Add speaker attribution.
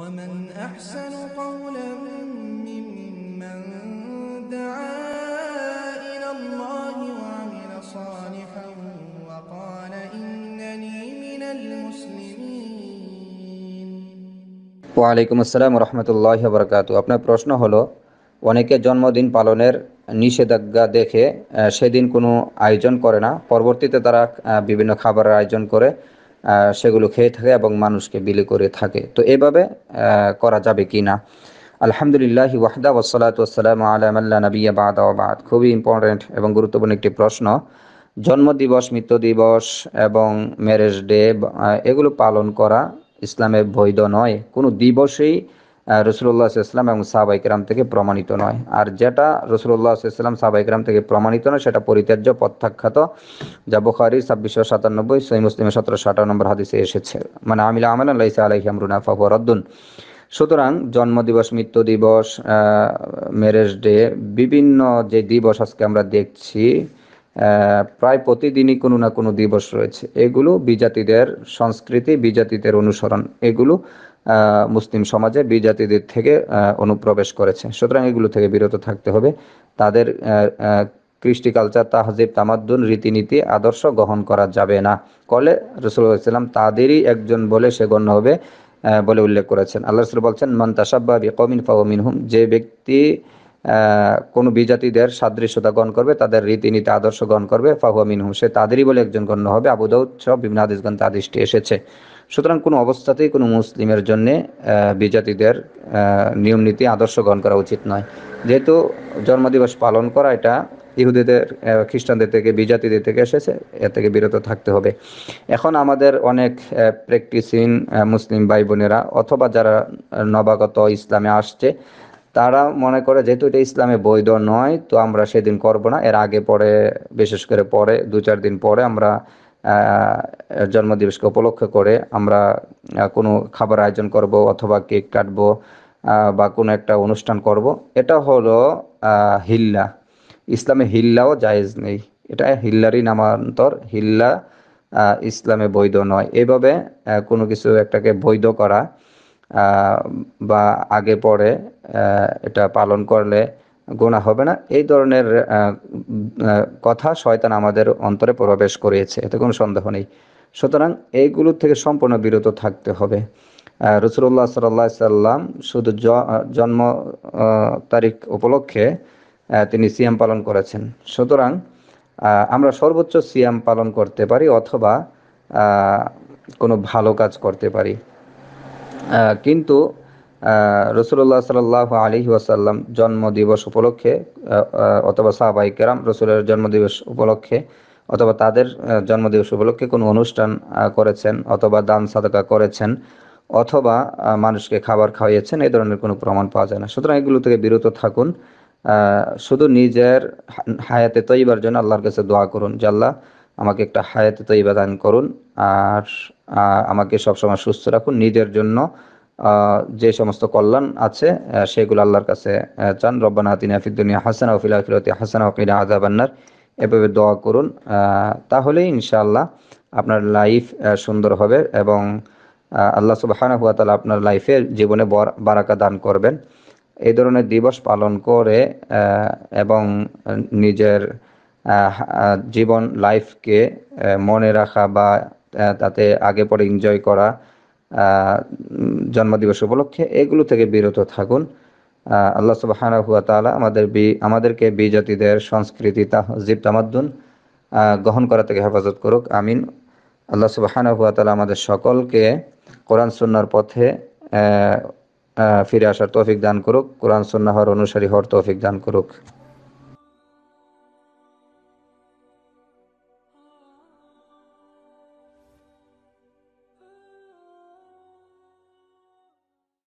Speaker 1: ومن أحسن قولا ممن دعا إلى الله وعمل صالحا وقال إنني من المسلمين وعليكم السلام ورحمة الله وبركاته আপনার প্রশ্ন হলো অনেকে জন্মদিন পালনের নিষেধাজ্ঞা দেখে সেদিন কোনো আয়োজন করে না পরবর্তীতে তারা বিভিন্ন খাবারের আয়োজন করে সেগুলো খেয়ে থাকে এবং মানুষকে বিলি করে থাকে তো এভাবে করা যাবে কি না আলহামদুলিল্লাহ ওয়াহদা ওসলাত ওসালাম আলামাল্লা নবিয়া বাদ আবাদ খুবই ইম্পর্টেন্ট এবং গুরুত্বপূর্ণ একটি প্রশ্ন জন্ম দিবস মৃত্যু দিবস এবং ম্যারেজ ডে এগুলো পালন করা ইসলামের বৈধ নয় কোনো দিবসেই রসুল্লাহ ইসলাম এবং সাহাবাইকরাম থেকে প্রমাণিত নয় আর যেটা রসুল্লাহ ইসলাম সাহাবাইকরাম থেকে প্রমাণিত নয় সেটা পরিত্যাজ্য প্রত্যাখ্যাত যা বুখারি ছাব্বিশশো সাতানব্বই সই মুসলিম সতেরোশো আঠারো নম্বর হাদিসে এসেছে মানে আমিলা আমেল আল্লাহ আলাইহি আমরুনা ফাফরদ্দুন সুতরাং জন্মদিবস মৃত্যু দিবস ম্যারেজ ডে বিভিন্ন যে দিবস আজকে আমরা দেখছি প্রায় প্রতিদিনই কোনো না কোনো দিবস রয়েছে এগুলো বিজাতিদের সংস্কৃতি বিজাতিদের অনুসরণ এগুলো মুসলিম সমাজে বিজাতিদের থেকে অনুপ্রবেশ করেছে সুতরাং এগুলো থেকে বিরত থাকতে হবে তাদের কৃষ্টি কালচার তাহজিব তামাদ্দুন রীতিনীতি আদর্শ গ্রহণ করা যাবে না কলে রসুল্লাহ ইসলাম তাদেরই একজন বলে সে গণ্য হবে বলে উল্লেখ করেছেন আল্লাহ রসুল বলছেন মন্তাসাব্বা বিকমিন কমিন ফাওমিন হুম যে ব্যক্তি কোনো বিজাতিদের সাদৃশ্যতা গ্রহণ করবে তাদের রীতিনীতি আদর্শ গ্রহণ করবে ফাহুয়া মিনহু সে তাদেরই বলে একজন গণ্য হবে আবুদাউদ সব বিভিন্ন গণ তাদিসটি এসেছে সুতরাং কোনো অবস্থাতেই কোনো মুসলিমের জন্য বিজাতিদের নিয়ম নীতি আদর্শ গ্রহণ করা উচিত নয় যেহেতু জন্মদিবস পালন করা এটা ইহুদিদের খ্রিস্টানদের থেকে বিজাতিদের থেকে এসেছে এ থেকে বিরত থাকতে হবে এখন আমাদের অনেক প্র্যাকটিসিং মুসলিম ভাই বোনেরা অথবা যারা নবাগত ইসলামে আসছে তারা মনে করে যেহেতু এটা ইসলামে বৈধ নয় তো আমরা সেদিন করব না এর আগে পরে বিশেষ করে পরে দু চার দিন পরে আমরা জন্মদিবসকে উপলক্ষ করে আমরা কোনো খাবার আয়োজন করব অথবা কেক কাটব বা কোনো একটা অনুষ্ঠান করব এটা হলো হিল্লা ইসলামে হিল্লাও জায়েজ নেই এটা হিল্লারই নামান্তর হিল্লা ইসলামে বৈধ নয় এভাবে কোনো কিছু একটাকে বৈধ করা বা আগে পরে এটা পালন করলে গোনা হবে না এই ধরনের কথা শয়তান আমাদের অন্তরে প্রবেশ করিয়েছে এতে কোনো সন্দেহ নেই সুতরাং এইগুলোর থেকে সম্পূর্ণ বিরত থাকতে হবে রসুল্লাহ সাল্লা সাল্লাম শুধু জন্ম তারিখ উপলক্ষে তিনি সিয়াম পালন করেছেন সুতরাং আমরা সর্বোচ্চ সিয়াম পালন করতে পারি অথবা কোনো ভালো কাজ করতে পারি কিন্তু রসুল্লাহ সাল্লাহ আলী ওয়াসাল্লাম জন্মদিবস উপলক্ষে অথবা সাহাবাই কেরাম রসুলের জন্মদিবস উপলক্ষে অথবা তাদের জন্মদিবস উপলক্ষে কোনো অনুষ্ঠান করেছেন অথবা দান সাদকা করেছেন অথবা মানুষকে খাবার খাওয়াইয়েছেন এই ধরনের কোনো প্রমাণ পাওয়া যায় না সুতরাং এগুলো থেকে বিরত থাকুন শুধু নিজের হায়াতে তৈবার জন্য আল্লাহর কাছে দোয়া করুন যে আল্লাহ আমাকে একটা হায়াতে তৈবা দান করুন আর আমাকে সবসময় সুস্থ রাখুন নিজের জন্য যে সমস্ত কল্যাণ আছে সেগুলো আল্লাহর কাছে চান রব্বানা তিনি আফিদ্দুনিয়া হাসান আফিল আখিরাতি হাসান ওকিনা আজাবান্নার এভাবে দোয়া করুন তাহলেই ইনশাআল্লাহ আপনার লাইফ সুন্দর হবে এবং আল্লাহ সুবাহানা হুয়া তালা আপনার লাইফে জীবনে বারাকা দান করবেন এই ধরনের দিবস পালন করে এবং নিজের জীবন লাইফকে মনে রাখা বা তাতে আগে পরে এনজয় করা জন্মদিবস উপলক্ষে এগুলো থেকে বিরত থাকুন আল্লাহ সুবাহানা হুয়া তালা আমাদের বি আমাদেরকে বিজাতিদের সংস্কৃতি তাহজিব তামাদ্দুন গ্রহণ করা থেকে হেফাজত করুক আমিন আল্লাহ সুবাহানা হুয়া তালা আমাদের সকলকে কোরআন সুন্নার পথে ফিরে আসার তৌফিক দান করুক কোরআন সুন্নাহর অনুসারী হওয়ার তৌফিক দান করুক